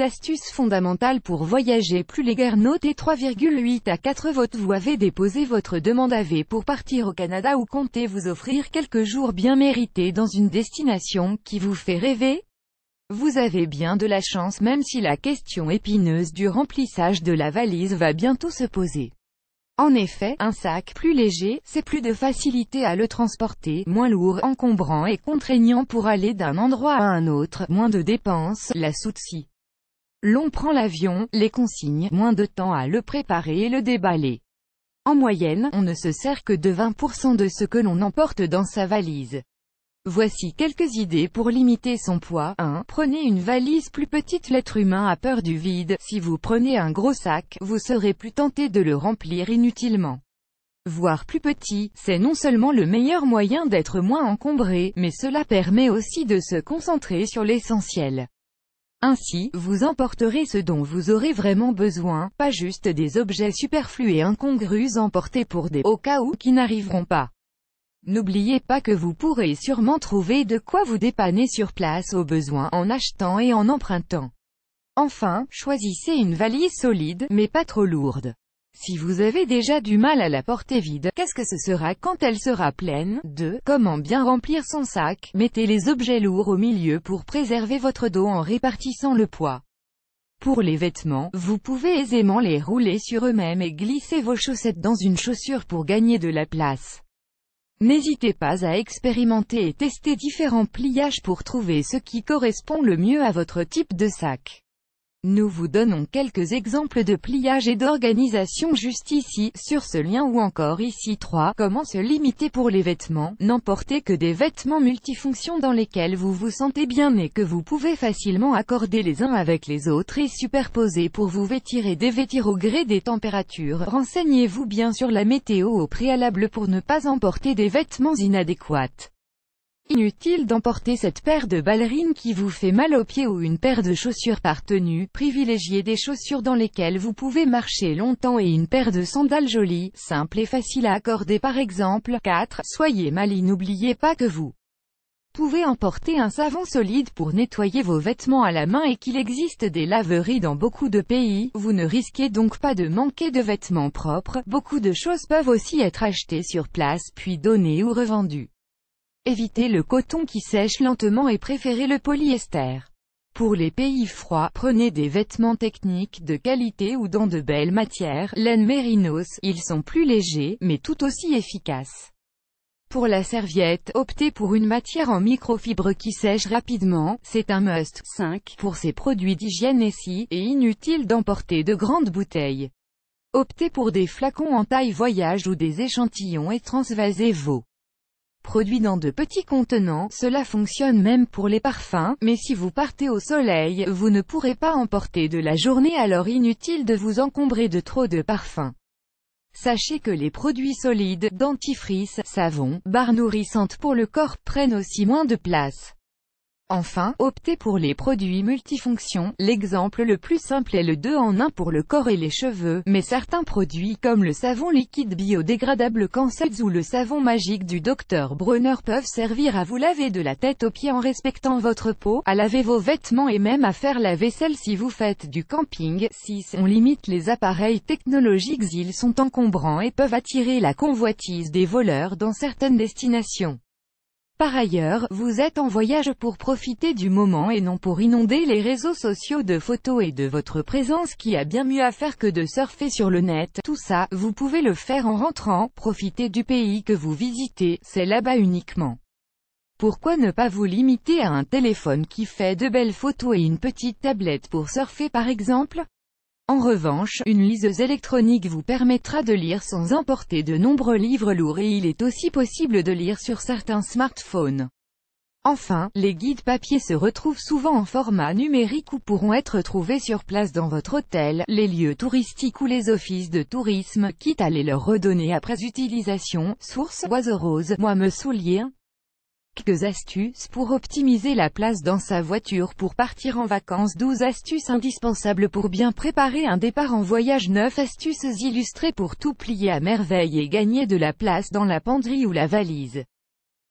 astuces fondamentales pour voyager plus légère Notez 3,8 à 4 votes Vous avez déposé votre demande à V pour partir au Canada ou comptez vous offrir quelques jours bien mérités dans une destination qui vous fait rêver Vous avez bien de la chance même si la question épineuse du remplissage de la valise va bientôt se poser. En effet, un sac plus léger, c'est plus de facilité à le transporter, moins lourd, encombrant et contraignant pour aller d'un endroit à un autre, moins de dépenses, la souci. L'on prend l'avion, les consignes, moins de temps à le préparer et le déballer. En moyenne, on ne se sert que de 20% de ce que l'on emporte dans sa valise. Voici quelques idées pour limiter son poids. 1. Prenez une valise plus petite L'être humain a peur du vide. Si vous prenez un gros sac, vous serez plus tenté de le remplir inutilement. Voir plus petit, c'est non seulement le meilleur moyen d'être moins encombré, mais cela permet aussi de se concentrer sur l'essentiel. Ainsi, vous emporterez ce dont vous aurez vraiment besoin, pas juste des objets superflus et incongrus emportés pour des « au cas où » qui n'arriveront pas. N'oubliez pas que vous pourrez sûrement trouver de quoi vous dépanner sur place au besoin en achetant et en empruntant. Enfin, choisissez une valise solide, mais pas trop lourde. Si vous avez déjà du mal à la porter vide, qu'est-ce que ce sera quand elle sera pleine 2. Comment bien remplir son sac Mettez les objets lourds au milieu pour préserver votre dos en répartissant le poids. Pour les vêtements, vous pouvez aisément les rouler sur eux-mêmes et glisser vos chaussettes dans une chaussure pour gagner de la place. N'hésitez pas à expérimenter et tester différents pliages pour trouver ce qui correspond le mieux à votre type de sac. Nous vous donnons quelques exemples de pliage et d'organisation juste ici, sur ce lien ou encore ici 3. Comment se limiter pour les vêtements N'emportez que des vêtements multifonctions dans lesquels vous vous sentez bien et que vous pouvez facilement accorder les uns avec les autres et superposer pour vous vêtir et dévêtir au gré des températures. Renseignez-vous bien sur la météo au préalable pour ne pas emporter des vêtements inadéquats. Inutile d'emporter cette paire de ballerines qui vous fait mal aux pieds ou une paire de chaussures par tenue, privilégiez des chaussures dans lesquelles vous pouvez marcher longtemps et une paire de sandales jolies, simples et faciles à accorder par exemple. 4. Soyez malin n'oubliez pas que vous pouvez emporter un savon solide pour nettoyer vos vêtements à la main et qu'il existe des laveries dans beaucoup de pays, vous ne risquez donc pas de manquer de vêtements propres, beaucoup de choses peuvent aussi être achetées sur place puis données ou revendues. Évitez le coton qui sèche lentement et préférez le polyester. Pour les pays froids, prenez des vêtements techniques de qualité ou dans de belles matières, laine mérinos, ils sont plus légers, mais tout aussi efficaces. Pour la serviette, optez pour une matière en microfibre qui sèche rapidement, c'est un must. 5. Pour ces produits d'hygiène et si, et inutile d'emporter de grandes bouteilles. Optez pour des flacons en taille voyage ou des échantillons et transvasez vos Produit dans de petits contenants, cela fonctionne même pour les parfums, mais si vous partez au soleil, vous ne pourrez pas emporter de la journée alors inutile de vous encombrer de trop de parfums. Sachez que les produits solides, dentifrice, savon, barres nourrissantes pour le corps, prennent aussi moins de place. Enfin, optez pour les produits multifonctions, l'exemple le plus simple est le 2 en 1 pour le corps et les cheveux, mais certains produits comme le savon liquide biodégradable Cancels ou le savon magique du Dr Brunner peuvent servir à vous laver de la tête aux pieds en respectant votre peau, à laver vos vêtements et même à faire la vaisselle si vous faites du camping. 6. On limite les appareils technologiques ils sont encombrants et peuvent attirer la convoitise des voleurs dans certaines destinations. Par ailleurs, vous êtes en voyage pour profiter du moment et non pour inonder les réseaux sociaux de photos et de votre présence qui a bien mieux à faire que de surfer sur le net. Tout ça, vous pouvez le faire en rentrant, profiter du pays que vous visitez, c'est là-bas uniquement. Pourquoi ne pas vous limiter à un téléphone qui fait de belles photos et une petite tablette pour surfer par exemple en revanche, une liseuse électronique vous permettra de lire sans emporter de nombreux livres lourds et il est aussi possible de lire sur certains smartphones. Enfin, les guides papier se retrouvent souvent en format numérique ou pourront être trouvés sur place dans votre hôtel, les lieux touristiques ou les offices de tourisme, quitte à les leur redonner après utilisation. Source, Oiseau Rose, Moi me soulier, quelques astuces pour optimiser la place dans sa voiture pour partir en vacances 12 astuces indispensables pour bien préparer un départ en voyage 9 astuces illustrées pour tout plier à merveille et gagner de la place dans la penderie ou la valise